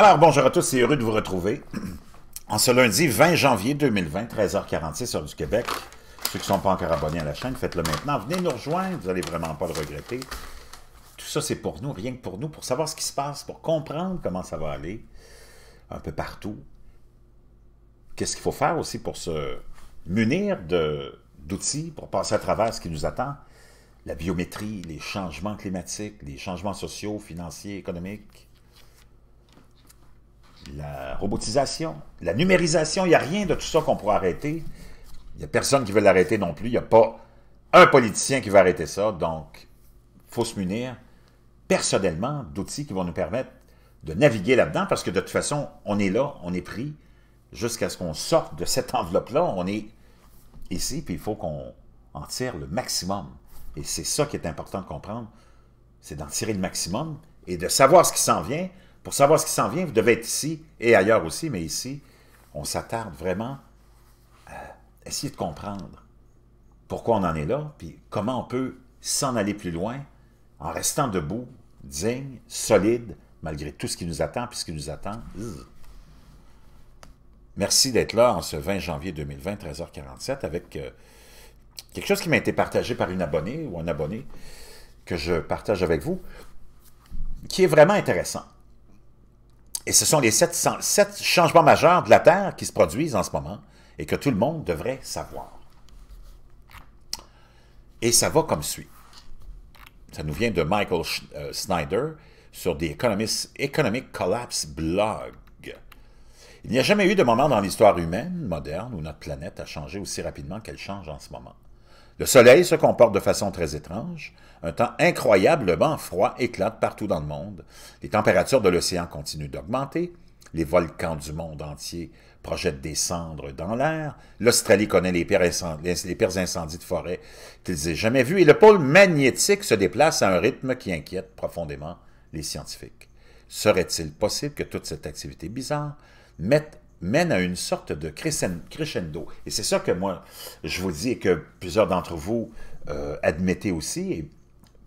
Alors, bonjour à tous, c'est heureux de vous retrouver. En ce lundi 20 janvier 2020, 13h46 heure du Québec. Ceux qui ne sont pas encore abonnés à la chaîne, faites-le maintenant. Venez nous rejoindre, vous n'allez vraiment pas le regretter. Tout ça, c'est pour nous, rien que pour nous, pour savoir ce qui se passe, pour comprendre comment ça va aller un peu partout. Qu'est-ce qu'il faut faire aussi pour se munir d'outils pour passer à travers ce qui nous attend? La biométrie, les changements climatiques, les changements sociaux, financiers, économiques, la robotisation, la numérisation. Il n'y a rien de tout ça qu'on pourra arrêter. Il n'y a personne qui veut l'arrêter non plus. Il n'y a pas un politicien qui va arrêter ça. Donc, il faut se munir personnellement d'outils qui vont nous permettre de naviguer là-dedans parce que de toute façon, on est là, on est pris jusqu'à ce qu'on sorte de cette enveloppe-là. On est ici, puis il faut qu'on en tire le maximum. Et c'est ça qui est important de comprendre, c'est d'en tirer le maximum et de savoir ce qui s'en vient, pour savoir ce qui s'en vient, vous devez être ici et ailleurs aussi, mais ici, on s'attarde vraiment à essayer de comprendre pourquoi on en est là, puis comment on peut s'en aller plus loin en restant debout, digne, solide, malgré tout ce qui nous attend, puis ce qui nous attend. Merci d'être là en ce 20 janvier 2020, 13h47, avec euh, quelque chose qui m'a été partagé par une abonnée ou un abonné que je partage avec vous, qui est vraiment intéressant. Et ce sont les sept, changements majeurs de la Terre qui se produisent en ce moment et que tout le monde devrait savoir. Et ça va comme suit. Ça nous vient de Michael Snyder euh, sur des Economist, Economic Collapse Blog. Il n'y a jamais eu de moment dans l'histoire humaine moderne où notre planète a changé aussi rapidement qu'elle change en ce moment. Le Soleil se comporte de façon très étrange. Un temps incroyablement froid éclate partout dans le monde. Les températures de l'océan continuent d'augmenter. Les volcans du monde entier projettent des cendres dans l'air. L'Australie connaît les pires, incendies de forêt qu'ils aient jamais vus. Et le pôle magnétique se déplace à un rythme qui inquiète profondément les scientifiques. Serait-il possible que toute cette activité bizarre mène à une sorte de crescendo? Et c'est ça que moi, je vous dis et que plusieurs d'entre vous euh, admettez aussi. Et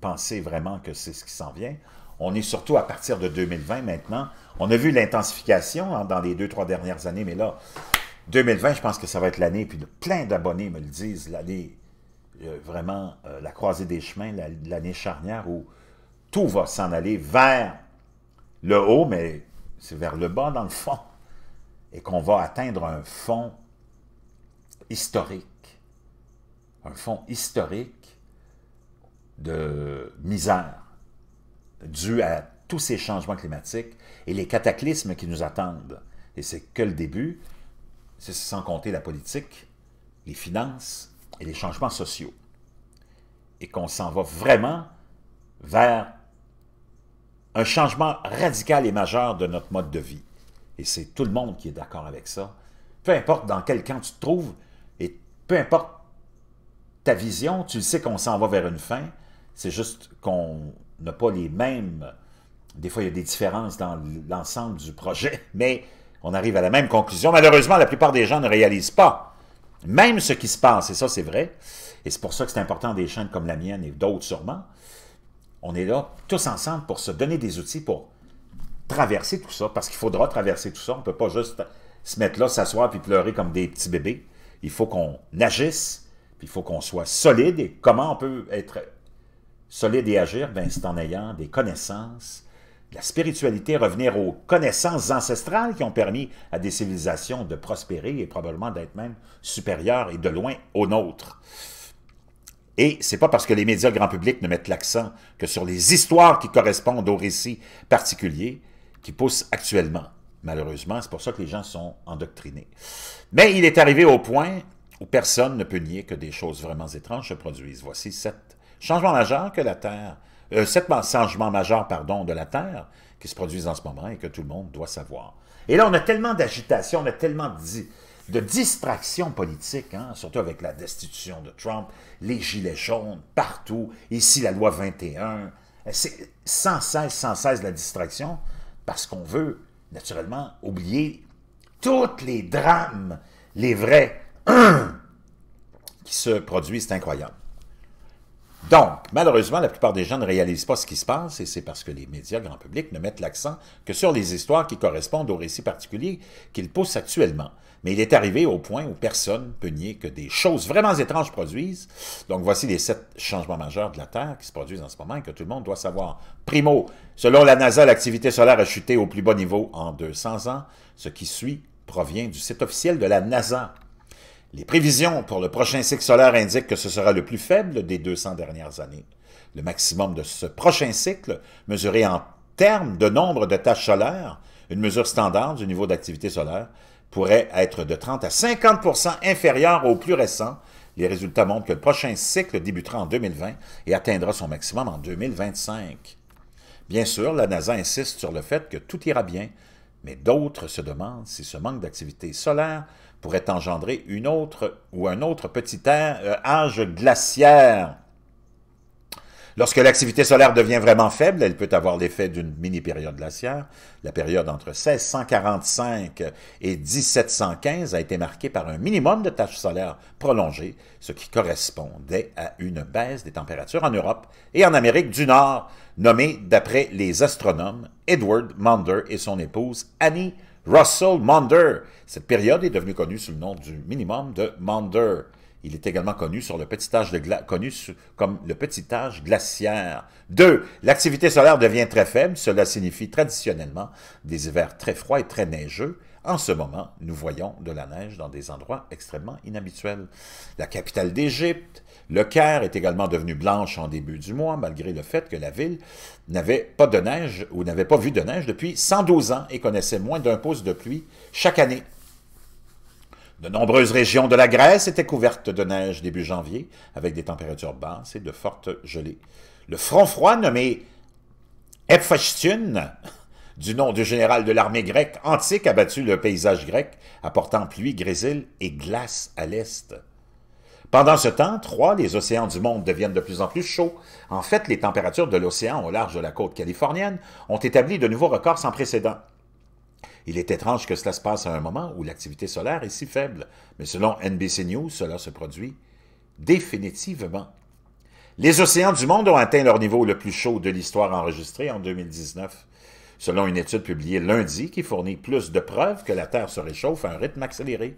penser vraiment que c'est ce qui s'en vient. On est surtout à partir de 2020 maintenant. On a vu l'intensification hein, dans les deux, trois dernières années, mais là, 2020, je pense que ça va être l'année, puis plein d'abonnés me le disent, l'année euh, vraiment, euh, la croisée des chemins, l'année charnière où tout va s'en aller vers le haut, mais c'est vers le bas dans le fond, et qu'on va atteindre un fond historique. Un fond historique de misère due à tous ces changements climatiques et les cataclysmes qui nous attendent. Et c'est que le début, c'est sans compter la politique, les finances et les changements sociaux. Et qu'on s'en va vraiment vers un changement radical et majeur de notre mode de vie. Et c'est tout le monde qui est d'accord avec ça. Peu importe dans quel camp tu te trouves, et peu importe ta vision, tu sais qu'on s'en va vers une fin, c'est juste qu'on n'a pas les mêmes... Des fois, il y a des différences dans l'ensemble du projet, mais on arrive à la même conclusion. Malheureusement, la plupart des gens ne réalisent pas même ce qui se passe, et ça, c'est vrai. Et c'est pour ça que c'est important des chaînes comme la mienne et d'autres sûrement. On est là tous ensemble pour se donner des outils pour traverser tout ça, parce qu'il faudra traverser tout ça. On ne peut pas juste se mettre là, s'asseoir puis pleurer comme des petits bébés. Il faut qu'on agisse, puis il faut qu'on soit solide. Et comment on peut être solide et agir, ben, c'est en ayant des connaissances, de la spiritualité, revenir aux connaissances ancestrales qui ont permis à des civilisations de prospérer et probablement d'être même supérieures et de loin aux nôtres. Et c'est pas parce que les médias grand public ne mettent l'accent que sur les histoires qui correspondent aux récits particuliers qui poussent actuellement. Malheureusement, c'est pour ça que les gens sont endoctrinés. Mais il est arrivé au point où personne ne peut nier que des choses vraiment étranges se produisent. Voici sept changement majeur que la Terre, euh, sept changements pardon, de la Terre qui se produisent en ce moment et que tout le monde doit savoir. Et là, on a tellement d'agitation, on a tellement de, de distraction politique, hein, surtout avec la destitution de Trump, les gilets jaunes partout, ici la loi 21. Euh, c'est sans cesse, sans cesse la distraction parce qu'on veut naturellement oublier tous les drames, les vrais, qui se produisent. C'est incroyable. Donc, malheureusement, la plupart des gens ne réalisent pas ce qui se passe et c'est parce que les médias grand public ne mettent l'accent que sur les histoires qui correspondent aux récits particuliers qu'ils poussent actuellement. Mais il est arrivé au point où personne ne peut nier que des choses vraiment étranges produisent. Donc, voici les sept changements majeurs de la Terre qui se produisent en ce moment et que tout le monde doit savoir. Primo, selon la NASA, l'activité solaire a chuté au plus bas niveau en 200 ans. Ce qui suit provient du site officiel de la NASA. Les prévisions pour le prochain cycle solaire indiquent que ce sera le plus faible des 200 dernières années. Le maximum de ce prochain cycle, mesuré en termes de nombre de tâches solaires, une mesure standard du niveau d'activité solaire, pourrait être de 30 à 50 inférieur au plus récent. Les résultats montrent que le prochain cycle débutera en 2020 et atteindra son maximum en 2025. Bien sûr, la NASA insiste sur le fait que tout ira bien, mais d'autres se demandent si ce manque d'activité solaire pourrait engendrer une autre ou un autre petit euh, âge glaciaire Lorsque l'activité solaire devient vraiment faible, elle peut avoir l'effet d'une mini-période glaciaire. La période entre 1645 et 1715 a été marquée par un minimum de tâches solaires prolongées, ce qui correspondait à une baisse des températures en Europe et en Amérique du Nord, nommée d'après les astronomes Edward Maunder et son épouse Annie Russell Maunder. Cette période est devenue connue sous le nom du minimum de Maunder. Il est également connu, sur le petit de comme le glaciaire. 2. L'activité solaire devient très faible. Cela signifie traditionnellement des hivers très froids et très neigeux. En ce moment, nous voyons de la neige dans des endroits extrêmement inhabituels. La capitale d'Égypte, le Caire, est également devenue blanche en début du mois, malgré le fait que la ville n'avait pas de neige ou n'avait pas vu de neige depuis 112 ans et connaissait moins d'un pouce de pluie chaque année. De nombreuses régions de la Grèce étaient couvertes de neige début janvier, avec des températures basses et de fortes gelées. Le front froid nommé Hephaestion, du nom du général de l'armée grecque antique, a battu le paysage grec, apportant pluie, grésil et glace à l'est. Pendant ce temps, trois, les océans du monde deviennent de plus en plus chauds. En fait, les températures de l'océan au large de la côte californienne ont établi de nouveaux records sans précédent. Il est étrange que cela se passe à un moment où l'activité solaire est si faible, mais selon NBC News, cela se produit définitivement. Les océans du monde ont atteint leur niveau le plus chaud de l'histoire enregistrée en 2019 selon une étude publiée lundi qui fournit plus de preuves que la Terre se réchauffe à un rythme accéléré.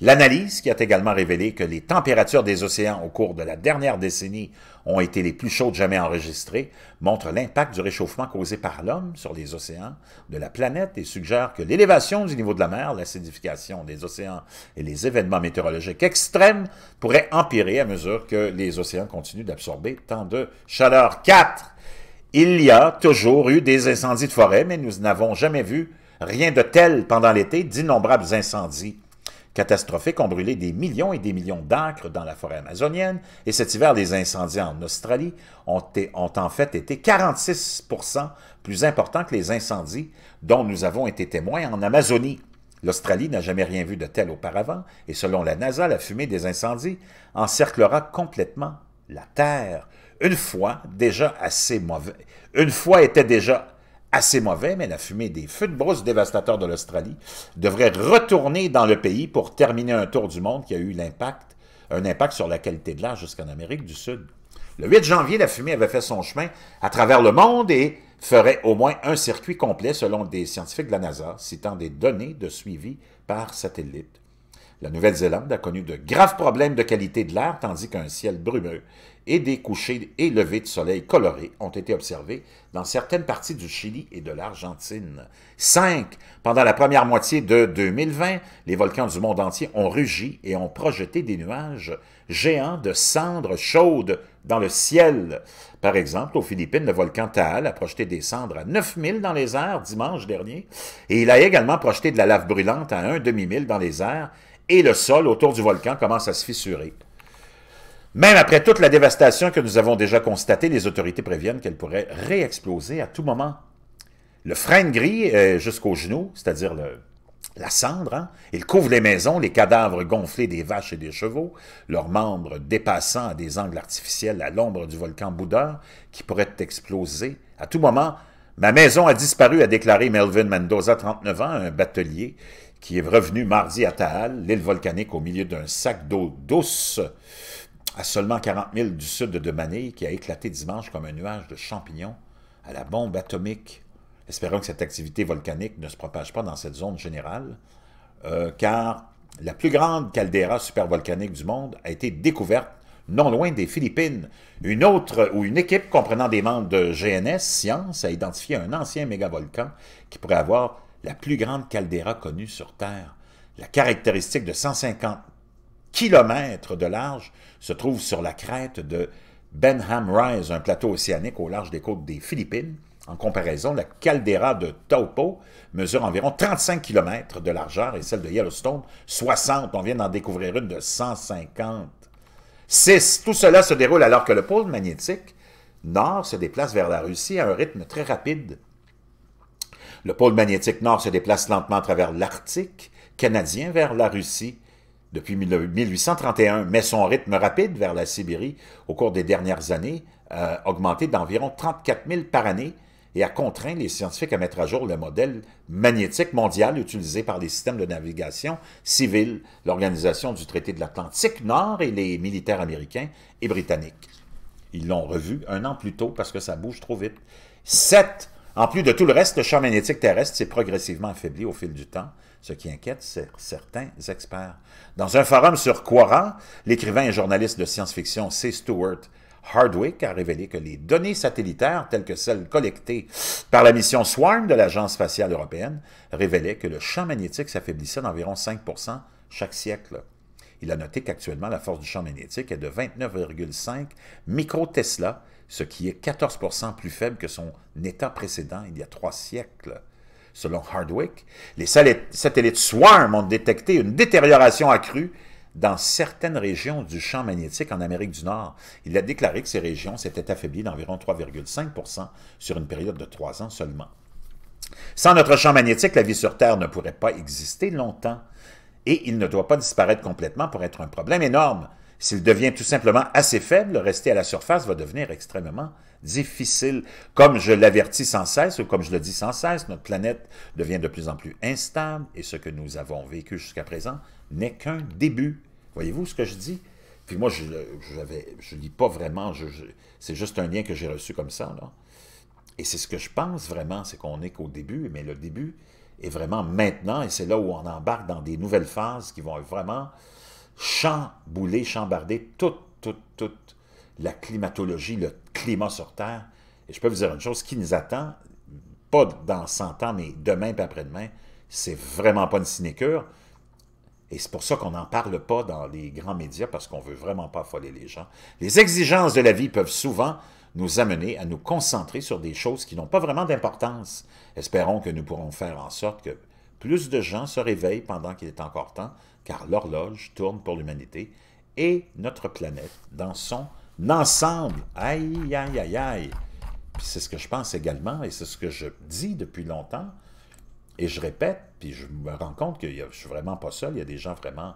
L'analyse qui a également révélé que les températures des océans au cours de la dernière décennie ont été les plus chaudes jamais enregistrées montre l'impact du réchauffement causé par l'homme sur les océans de la planète et suggère que l'élévation du niveau de la mer, l'acidification des océans et les événements météorologiques extrêmes pourraient empirer à mesure que les océans continuent d'absorber tant de chaleur. 4. Il y a toujours eu des incendies de forêt, mais nous n'avons jamais vu rien de tel pendant l'été, d'innombrables incendies catastrophiques ont brûlé des millions et des millions d'acres dans la forêt amazonienne, et cet hiver, les incendies en Australie ont, en fait été 46 plus importants que les incendies dont nous avons été témoins en Amazonie. L'Australie n'a jamais rien vu de tel auparavant, et selon la NASA, la fumée des incendies encerclera complètement la Terre. Une fois, déjà assez mauvais. Une fois était déjà assez mauvais, mais la fumée des feux de brousse dévastateurs de l'Australie devrait retourner dans le pays pour terminer un tour du monde qui a eu l'impact, un impact sur la qualité de l'air jusqu'en Amérique du Sud. Le 8 janvier, la fumée avait fait son chemin à travers le monde et ferait au moins un circuit complet selon des scientifiques de la NASA, citant des données de suivi par satellite. La Nouvelle-Zélande a connu de graves problèmes de qualité de l'air, tandis qu'un ciel brumeux et des couchers et levées de soleil colorés ont été observés dans certaines parties du Chili et de l'Argentine. 5. Pendant la première moitié de 2020, les volcans du monde entier ont rugi et ont projeté des nuages géants de cendres chaudes dans le ciel. Par exemple, aux Philippines, le volcan Taal a projeté des cendres à 9000 dans les airs dimanche dernier, et il a également projeté de la lave brûlante à 1,5 demi-mille dans les airs et le sol autour du volcan commence à se fissurer. Même après toute la dévastation que nous avons déjà constatée, les autorités préviennent qu'elle pourrait réexploser à tout moment. Le frein gris euh, jusqu'aux genoux, c'est-à-dire la cendre, hein, il couvre les maisons, les cadavres gonflés des vaches et des chevaux, leurs membres dépassant à des angles artificiels à l'ombre du volcan Bouddha, qui pourrait exploser à tout moment. Ma maison a disparu, a déclaré Melvin Mendoza, 39 ans, un batelier qui est revenu mardi à Taal, l'île volcanique au milieu d'un sac d'eau douce à seulement 40 000 du sud de Manille, qui a éclaté dimanche comme un nuage de champignons à la bombe atomique. Espérons que cette activité volcanique ne se propage pas dans cette zone générale, euh, car la plus grande caldeira supervolcanique du monde a été découverte non loin des Philippines. Une autre ou une équipe comprenant des membres de GNS Science a identifié un ancien mégavolcan qui pourrait avoir la plus grande caldeira connue sur Terre. La caractéristique de 150 km de large se trouve sur la crête de Benham Rise, un plateau océanique au large des côtes des Philippines. En comparaison, la caldeira de Taupo mesure environ 35 km de largeur et celle de Yellowstone 60. On vient d'en découvrir une de 150. 6. Tout cela se déroule alors que le pôle magnétique nord se déplace vers la Russie à un rythme très rapide. Le pôle magnétique nord se déplace lentement à travers l'Arctique canadien vers la Russie depuis 1831, mais son rythme rapide vers la Sibérie au cours des dernières années a euh, augmenté d'environ 34 000 par année et a contraint les scientifiques à mettre à jour le modèle magnétique mondial utilisé par les systèmes de navigation civile, l'Organisation du traité de l'Atlantique Nord et les militaires américains et britanniques. Ils l'ont revu un an plus tôt parce que ça bouge trop vite. Sept en plus de tout le reste, le champ magnétique terrestre s'est progressivement affaibli au fil du temps, ce qui inquiète certains experts. Dans un forum sur Quora, l'écrivain et journaliste de science-fiction C. Stewart Hardwick a révélé que les données satellitaires telles que celles collectées par la mission Swarm de l'Agence spatiale européenne révélaient que le champ magnétique s'affaiblissait d'environ 5 chaque siècle. Il a noté qu'actuellement, la force du champ magnétique est de 29,5 microtesla, ce qui est 14 plus faible que son état précédent il y a trois siècles. Selon Hardwick, les satellites Swarm ont détecté une détérioration accrue dans certaines régions du champ magnétique en Amérique du Nord. Il a déclaré que ces régions s'étaient affaiblies d'environ 3,5 sur une période de trois ans seulement. Sans notre champ magnétique, la vie sur Terre ne pourrait pas exister longtemps et il ne doit pas disparaître complètement pour être un problème énorme s'il devient tout simplement assez faible, rester à la surface va devenir extrêmement difficile. Comme je l'avertis sans cesse, ou comme je le dis sans cesse, notre planète devient de plus en plus instable, et ce que nous avons vécu jusqu'à présent n'est qu'un début. Voyez-vous ce que je dis? Puis moi, je ne lis pas vraiment, c'est juste un lien que j'ai reçu comme ça. Là. Et c'est ce que je pense vraiment, c'est qu'on n'est qu'au début, mais le début est vraiment maintenant, et c'est là où on embarque dans des nouvelles phases qui vont vraiment chambouler, chambarder toute, toute, toute la climatologie, le climat sur Terre. Et je peux vous dire une chose, ce qui nous attend, pas dans 100 ans, mais demain pas après-demain, c'est vraiment pas une sinécure. Et c'est pour ça qu'on n'en parle pas dans les grands médias, parce qu'on veut vraiment pas affoler les gens. Les exigences de la vie peuvent souvent nous amener à nous concentrer sur des choses qui n'ont pas vraiment d'importance. Espérons que nous pourrons faire en sorte que plus de gens se réveillent pendant qu'il est encore temps, car l'horloge tourne pour l'humanité et notre planète dans son ensemble. Aïe, aïe, aïe, aïe. c'est ce que je pense également, et c'est ce que je dis depuis longtemps, et je répète, puis je me rends compte que je suis vraiment pas seul, il y a des gens vraiment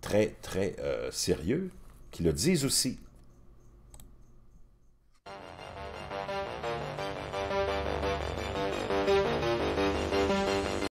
très, très euh, sérieux qui le disent aussi.